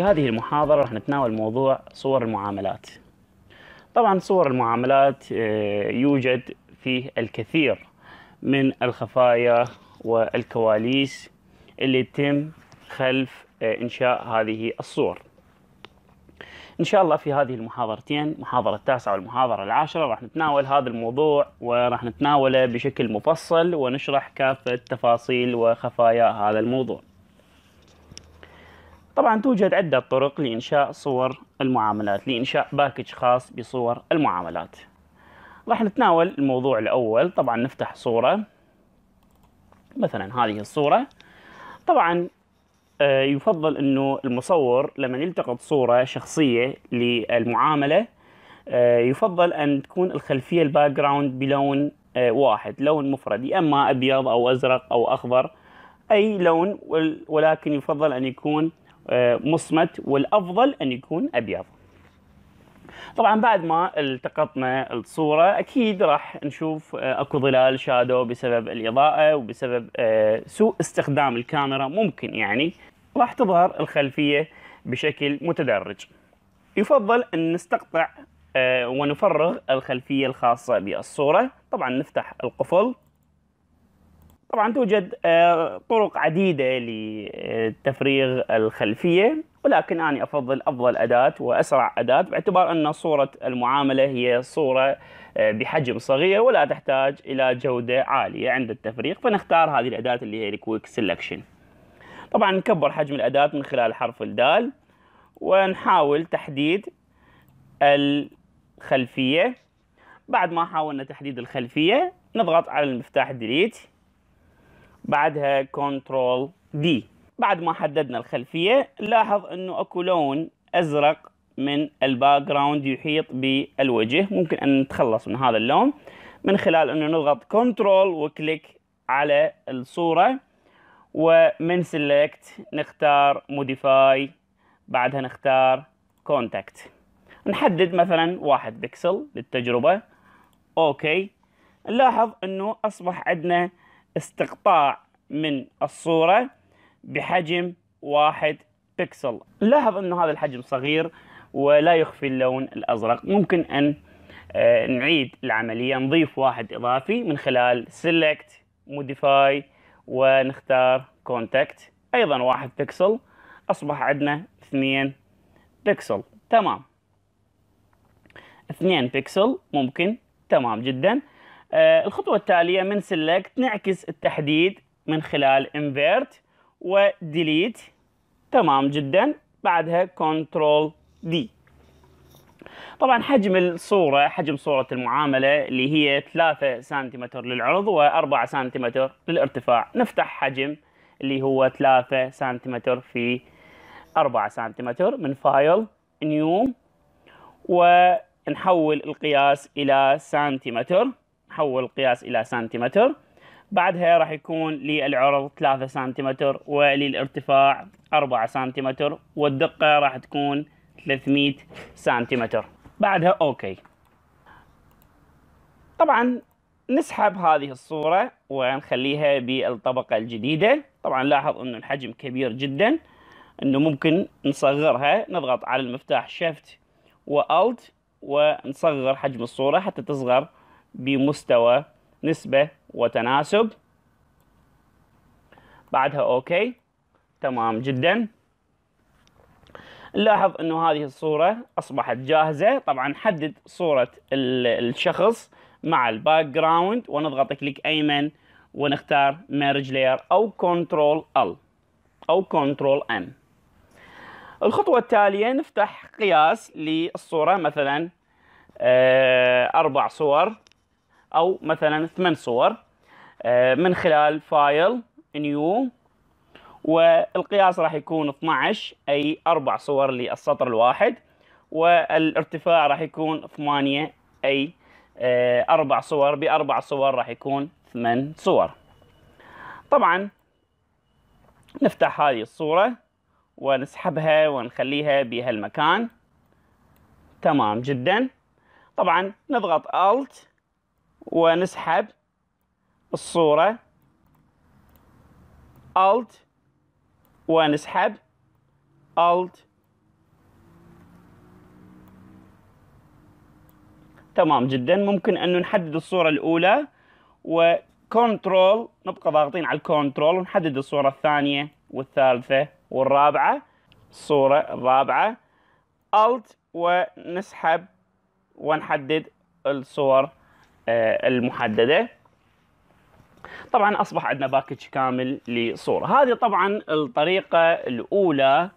في هذه المحاضرة راح نتناول موضوع صور المعاملات طبعا صور المعاملات آه، يوجد فيه الكثير من الخفايا والكواليس اللي تتم خلف آه، إنشاء هذه الصور إن شاء الله في هذه المحاضرتين محاضرة التاسعة والمحاضرة العاشرة راح نتناول هذا الموضوع وراح نتناوله بشكل مفصل ونشرح كافة تفاصيل وخفايا هذا الموضوع طبعا توجد عدة طرق لإنشاء صور المعاملات لإنشاء باكج خاص بصور المعاملات راح نتناول الموضوع الأول طبعا نفتح صورة مثلا هذه الصورة طبعا آه، يفضل أنه المصور لما يلتقط صورة شخصية للمعاملة آه، يفضل أن تكون الخلفية الباك جراوند بلون آه، واحد لون مفرد أما أبيض أو أزرق أو أخضر أي لون ولكن يفضل أن يكون مصمت والافضل ان يكون ابيض طبعا بعد ما التقطنا الصوره اكيد راح نشوف آه، اكو ظلال شادو بسبب الاضاءه وبسبب آه، سوء استخدام الكاميرا ممكن يعني راح تظهر الخلفيه بشكل متدرج يفضل ان نستقطع آه، ونفرغ الخلفيه الخاصه بالصوره طبعا نفتح القفل طبعا توجد آه، طرق عديدة لتفريغ الخلفية ولكن أنا أفضل أفضل أداة وأسرع أداة باعتبار أن صورة المعاملة هي صورة آه، بحجم صغير ولا تحتاج إلى جودة عالية عند التفريغ فنختار هذه الأداة اللي هي الكويك سيلكشن طبعا نكبر حجم الأداة من خلال حرف الدال ونحاول تحديد الخلفية بعد ما حاولنا تحديد الخلفية نضغط على المفتاح ديليت بعدها كنترول دي بعد ما حددنا الخلفية نلاحظ انه اكو لون ازرق من الباك جراوند يحيط بالوجه ممكن ان نتخلص من هذا اللون من خلال انه نضغط كنترول وكليك على الصورة ومن سيلكت نختار موديفاي بعدها نختار كونتاكت نحدد مثلا واحد بكسل للتجربة اوكي نلاحظ انه اصبح عندنا استقطاع من الصورة بحجم واحد بكسل لاحظ أن هذا الحجم صغير ولا يخفي اللون الأزرق ممكن أن آه، نعيد العملية نضيف واحد إضافي من خلال سيلكت موديفاي ونختار كونتاكت أيضا واحد بكسل أصبح عندنا اثنين بكسل تمام اثنين بكسل ممكن تمام جدا آه، الخطوة التالية من select نعكس التحديد من خلال invert و delete تمام جدا بعدها control D طبعا حجم الصورة حجم صورة المعاملة اللي هي 3 سنتيمتر للعرض و4 سنتيمتر للارتفاع نفتح حجم اللي هو 3 سنتيمتر في 4 سنتيمتر من فايل نيوم ونحول القياس إلى سنتيمتر حول القياس إلى سنتيمتر بعدها راح يكون للعرض 3 سنتيمتر وللارتفاع 4 سنتيمتر والدقة راح تكون 300 سنتيمتر بعدها أوكي طبعا نسحب هذه الصورة ونخليها بالطبقة الجديدة طبعا لاحظ أنه الحجم كبير جدا أنه ممكن نصغرها نضغط على المفتاح شيفت وألت ونصغر حجم الصورة حتى تصغر بمستوى نسبة وتناسب بعدها اوكي تمام جدا نلاحظ انه هذه الصورة اصبحت جاهزة طبعا حدد صورة الشخص مع الباك جراوند ونضغط كليك ايمن ونختار ميرج لاير او كنترول ال او كنترول ان الخطوة التالية نفتح قياس للصورة مثلا آه، أربع صور او مثلا ثمان صور آه، من خلال فايل نيو والقياس راح يكون 12 اي اربع صور للسطر الواحد والارتفاع راح يكون 8 اي آه، اربع صور باربع صور راح يكون 8 صور طبعا نفتح هذه الصورة ونسحبها ونخليها بهالمكان تمام جدا طبعا نضغط Alt ونسحب الصورة Alt ونسحب Alt تمام جدا ممكن انه نحدد الصورة الاولى وكنترول نبقى ضاغطين على الكنترول ونحدد الصورة الثانية والثالثة والرابعة الصورة الرابعة Alt ونسحب ونحدد الصور آه، المحدده طبعا اصبح عندنا باكج كامل لصوره هذه طبعا الطريقه الاولى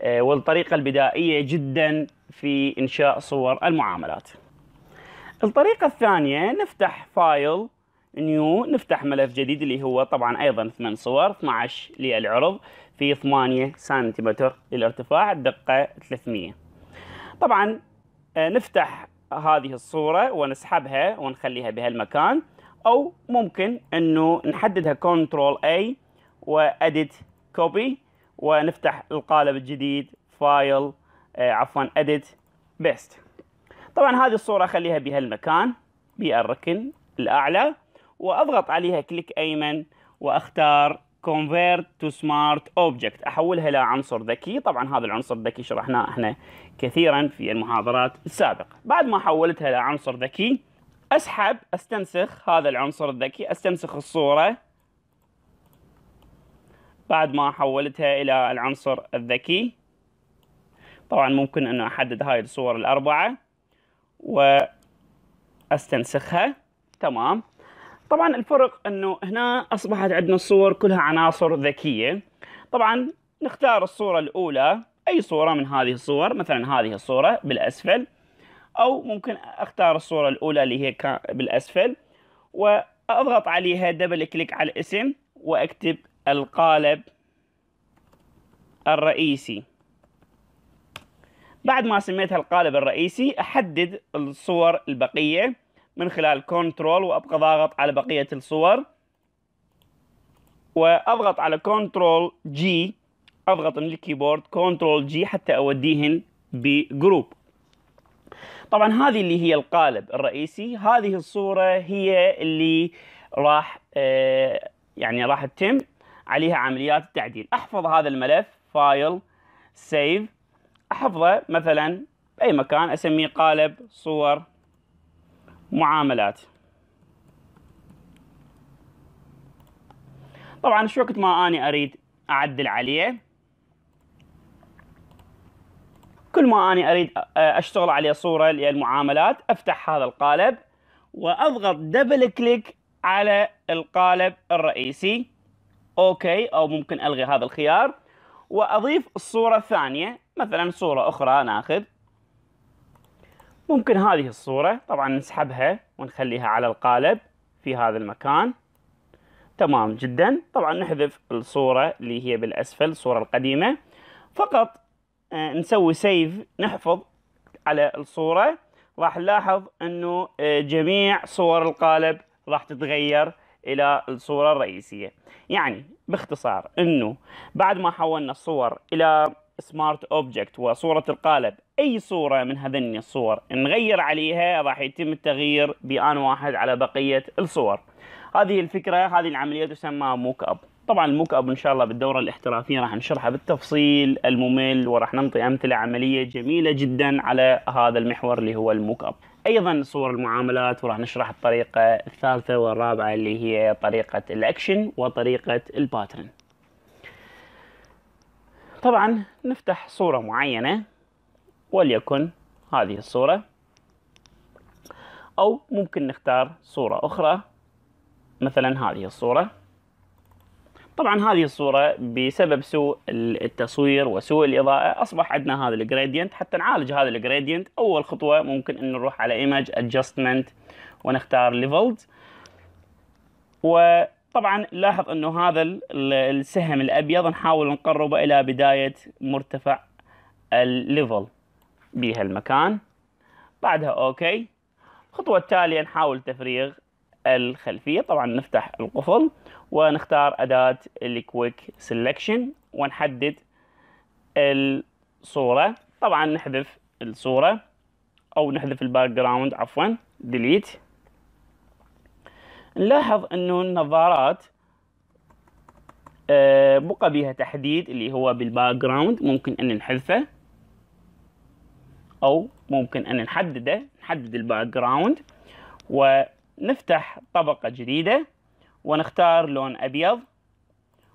آه، والطريقه البدائيه جدا في انشاء صور المعاملات الطريقه الثانيه نفتح فايل نيو نفتح ملف جديد اللي هو طبعا ايضا 8 صور 12 للعرض في 8 سنتيمتر للارتفاع الدقه 300 طبعا آه، نفتح هذه الصورة ونسحبها ونخليها بهالمكان أو ممكن أنه نحددها Ctrl A وأديت كوبي ونفتح القالب الجديد File آه عفوا Edit بيست طبعا هذه الصورة أخليها بهالمكان بالركن الأعلى وأضغط عليها كليك أيمن وأختار convert to smart object احولها الى عنصر ذكي طبعا هذا العنصر الذكي شرحناه احنا كثيرا في المحاضرات السابقه بعد ما حولتها الى عنصر ذكي اسحب استنسخ هذا العنصر الذكي استنسخ الصوره بعد ما حولتها الى العنصر الذكي طبعا ممكن ان احدد هاي الصور الاربعه واستنسخها تمام طبعا الفرق انه هنا اصبحت عندنا الصور كلها عناصر ذكيه طبعا نختار الصوره الاولى اي صوره من هذه الصور مثلا هذه الصوره بالاسفل او ممكن اختار الصوره الاولى اللي هي بالاسفل واضغط عليها دبل كليك على الاسم واكتب القالب الرئيسي بعد ما سميتها القالب الرئيسي احدد الصور البقيه من خلال كنترول وابقى ضاغط على بقية الصور واضغط على كنترول جي اضغط من الكيبورد كنترول جي حتى اوديهن بجروب طبعا هذه اللي هي القالب الرئيسي هذه الصورة هي اللي راح آه يعني راح تتم عليها عمليات التعديل احفظ هذا الملف فايل سيف احفظه مثلا باي مكان اسميه قالب صور معاملات طبعا شو وقت ما اني أريد أعدل عليه كل ما اني أريد أشتغل عليه صورة للمعاملات أفتح هذا القالب وأضغط دبل كليك على القالب الرئيسي أوكي أو ممكن ألغي هذا الخيار وأضيف الصورة الثانية مثلا صورة أخرى ناخذ ممكن هذه الصورة طبعا نسحبها ونخليها على القالب في هذا المكان تمام جدا طبعا نحذف الصورة اللي هي بالأسفل الصورة القديمة فقط آه، نسوي سيف نحفظ على الصورة راح نلاحظ أنه آه، جميع صور القالب راح تتغير إلى الصورة الرئيسية يعني باختصار أنه بعد ما حولنا الصور إلى سمارت اوبجكت وصورة القالب اي صورة من هذني الصور نغير عليها راح يتم التغيير بان واحد على بقية الصور هذه الفكرة هذه العملية تسمى موك اب طبعا الموك اب ان شاء الله بالدورة الاحترافية راح نشرحها بالتفصيل الممل وراح نعطي امثلة عملية جميلة جدا على هذا المحور اللي هو الموك اب ايضا صور المعاملات وراح نشرح الطريقة الثالثة والرابعة اللي هي طريقة الاكشن وطريقة الباترن طبعا نفتح صورة معينة وليكن هذه الصورة أو ممكن نختار صورة أخرى مثلا هذه الصورة طبعا هذه الصورة بسبب سوء التصوير وسوء الإضاءة أصبح عندنا هذا الجريدينت حتى نعالج هذا الجريدينت أول خطوة ممكن أن نروح على Image Adjustment ونختار Leveled و طبعا لاحظ انه هذا السهم الابيض نحاول نقربه الى بداية مرتفع الليفل بهالمكان بعدها اوكي الخطوة التالية نحاول تفريغ الخلفية طبعا نفتح القفل ونختار أداة الكويك سلكشن ونحدد الصورة طبعا نحذف الصورة أو نحذف الباك جراوند عفوا ديليت نلاحظ انه النظارات آه، بقى بها تحديد اللي هو بالباك جراوند ممكن ان نحذفه او ممكن ان نحدده نحدد الباك جراوند ونفتح طبقة جديدة ونختار لون ابيض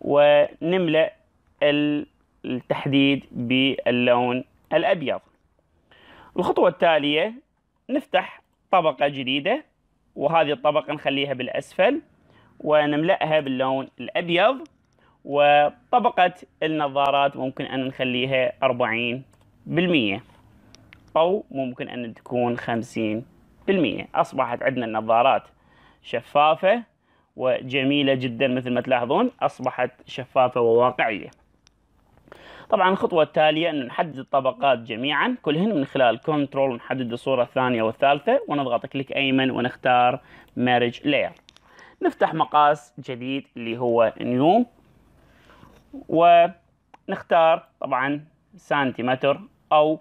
ونملأ التحديد باللون الابيض الخطوة التالية نفتح طبقة جديدة وهذه الطبقة نخليها بالأسفل ونملأها باللون الأبيض وطبقة النظارات ممكن أن نخليها 40% أو ممكن أن تكون 50% أصبحت عندنا النظارات شفافة وجميلة جدا مثل ما تلاحظون أصبحت شفافة وواقعية طبعا الخطوة التالية أن نحدد الطبقات جميعا كلهن من خلال كنترول نحدد الصورة الثانية والثالثة ونضغط كليك أيمن ونختار مارج لاير نفتح مقاس جديد اللي هو نيو ونختار طبعا سنتيمتر أو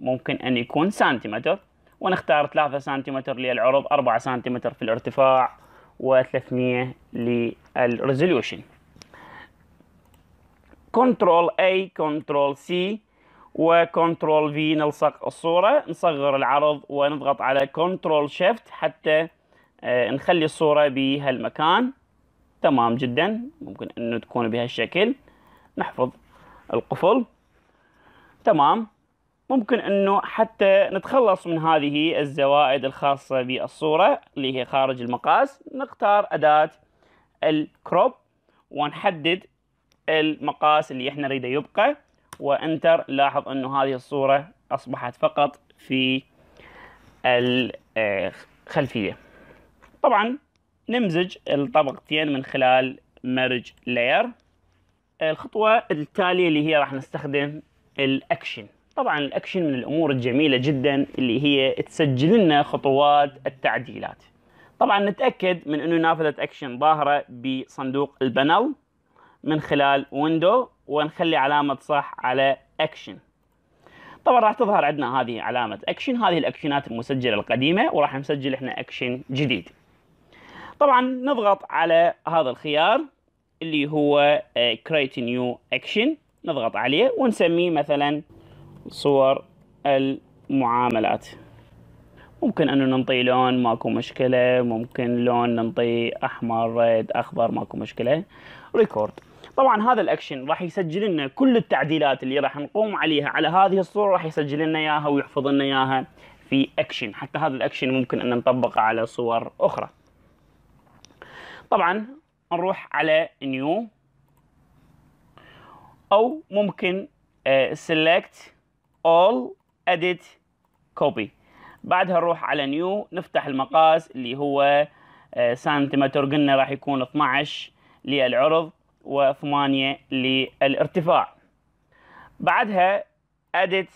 ممكن أن يكون سنتيمتر ونختار 3 سنتيمتر للعرض 4 سنتيمتر في الارتفاع و300 للريزوليوشن كنترول اي كنترول سي وكنترول في نلصق الصورة نصغر العرض ونضغط على كنترول شيفت حتى آه، نخلي الصورة بهالمكان تمام جدا ممكن انه تكون بهالشكل نحفظ القفل تمام ممكن انه حتى نتخلص من هذه الزوائد الخاصة بالصورة اللي هي خارج المقاس نختار اداة الكروب ونحدد المقاس اللي احنا نريده يبقى وانتر لاحظ انه هذه الصورة اصبحت فقط في الخلفية طبعا نمزج الطبقتين من خلال مرج لاير الخطوة التالية اللي هي راح نستخدم الاكشن طبعا الاكشن من الامور الجميلة جدا اللي هي تسجل لنا خطوات التعديلات طبعا نتاكد من انه نافذة اكشن ظاهرة بصندوق البانل من خلال ويندو ونخلي علامة صح على اكشن طبعا راح تظهر عندنا هذه علامة اكشن هذه الاكشنات المسجلة القديمة وراح نسجل احنا اكشن جديد طبعا نضغط على هذا الخيار اللي هو آه، create new action نضغط عليه ونسميه مثلا صور المعاملات ممكن انه ننطي لون ماكو مشكلة ممكن لون ننطي احمر ريد اخضر ماكو مشكلة ريكورد طبعا هذا الاكشن راح يسجل لنا كل التعديلات اللي راح نقوم عليها على هذه الصوره راح يسجل لنا اياها ويحفظ لنا اياها في اكشن حتى هذا الاكشن ممكن ان نطبقه على صور اخرى طبعا نروح على نيو او ممكن سيلكت اول اديت كوبي بعدها نروح على نيو نفتح المقاس اللي هو آه، سنتيمتر قلنا راح يكون 12 للعرض للارتفاع بعدها edit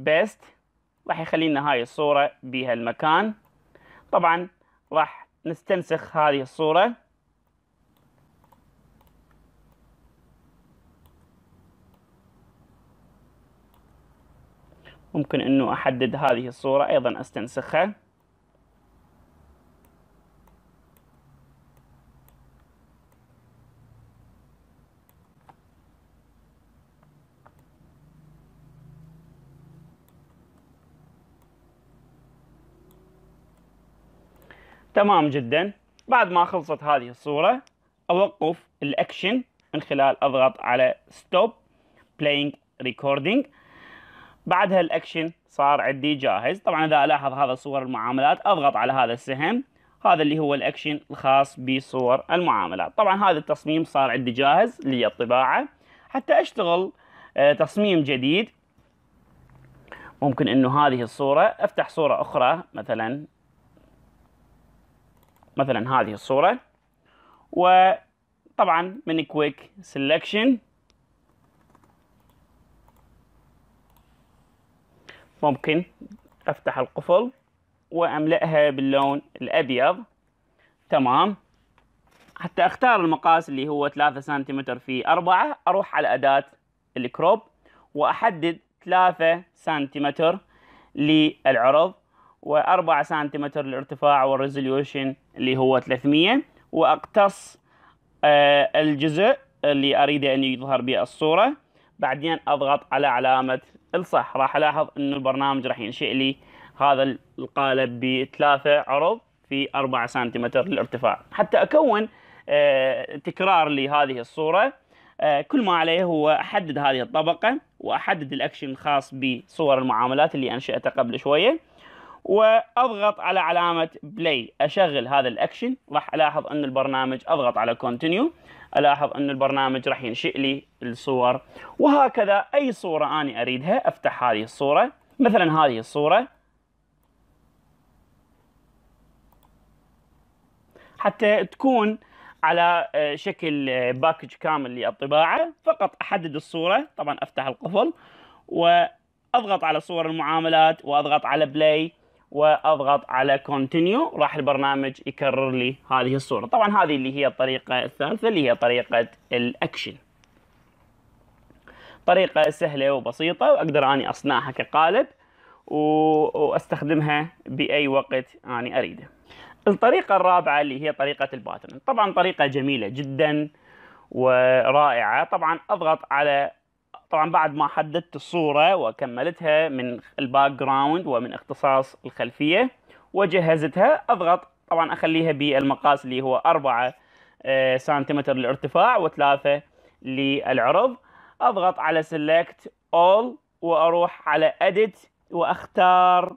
best راح يخلي لنا هاي الصورة بها المكان طبعا راح نستنسخ هذه الصورة ممكن انه احدد هذه الصورة ايضا استنسخها تمام جدا بعد ما خلصت هذه الصورة أوقف الأكشن من خلال أضغط على ستوب playing recording بعدها الأكشن صار عندي جاهز طبعا إذا ألاحظ هذا صور المعاملات أضغط على هذا السهم هذا اللي هو الأكشن الخاص بصور المعاملات طبعا هذا التصميم صار عندي جاهز للطباعة حتى أشتغل آه، تصميم جديد ممكن انه هذه الصورة افتح صورة اخرى مثلا مثلا هذه الصورة وطبعا من كويك سيلكشن ممكن افتح القفل واملأها باللون الابيض تمام حتى اختار المقاس اللي هو 3 سنتيمتر في 4 اروح على اداة الكروب واحدد 3 سنتيمتر للعرض و4 سنتيمتر الارتفاع والريزوليوشن اللي هو 300 واقتص آه، الجزء اللي اريده ان يظهر به الصوره بعدين اضغط على علامه الصح راح الاحظ انه البرنامج راح ينشئ لي هذا القالب بثلاثه عرض في 4 سنتيمتر الارتفاع حتى اكون آه، تكرار لهذه الصوره آه، كل ما عليه هو احدد هذه الطبقه واحدد الاكشن الخاص بصور المعاملات اللي انشاتها قبل شويه واضغط على علامه بلاي اشغل هذا الاكشن راح الاحظ ان البرنامج اضغط على كونتينيو الاحظ ان البرنامج راح ينشئ لي الصور وهكذا اي صوره انا اريدها افتح هذه الصوره مثلا هذه الصوره حتى تكون على آه، شكل باكج آه، كامل للطباعه فقط احدد الصوره طبعا افتح القفل واضغط على صور المعاملات واضغط على بلاي واضغط على كونتينيو راح البرنامج يكرر لي هذه الصوره طبعا هذه اللي هي الطريقه الثالثه اللي هي طريقه الاكشن طريقه سهله وبسيطه واقدر اني اصنعها كقالب واستخدمها باي وقت اني اريده الطريقه الرابعه اللي هي طريقه الباترن طبعا طريقه جميله جدا ورائعه طبعا اضغط على طبعا بعد ما حددت الصورة وكملتها من الباك جراوند ومن اختصاص الخلفية وجهزتها أضغط طبعا أخليها بالمقاس اللي هو 4 آه، سنتيمتر للارتفاع و3 للعرض أضغط على سيلكت أول وأروح على اديت وأختار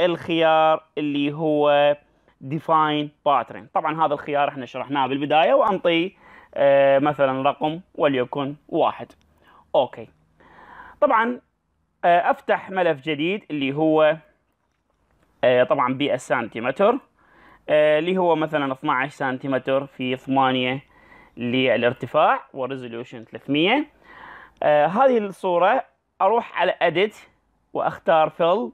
الخيار اللي هو ديفاين باترن طبعا هذا الخيار احنا شرحناه بالبدايه وانطيه آه، مثلا رقم وليكن واحد اوكي طبعا آه، افتح ملف جديد اللي هو آه، طبعا سنتيمتر آه، اللي هو مثلا 12 سنتيمتر في 8 للارتفاع وريزوليوشن 300 هذه الصورة اروح على edit واختار fill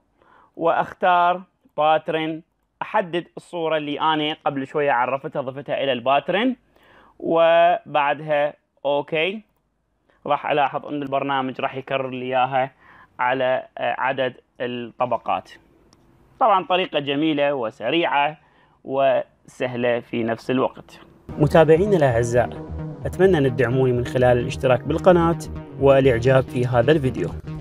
واختار باترن احدد الصورة اللي انا قبل شوية عرفتها ضفتها الى الباترن وبعدها اوكي okay. راح الاحظ ان البرنامج راح يكرر لي اياها على آه، عدد الطبقات طبعا طريقه جميله وسريعه وسهله في نفس الوقت متابعينا الاعزاء اتمنى ان تدعموني من خلال الاشتراك بالقناه والاعجاب في هذا الفيديو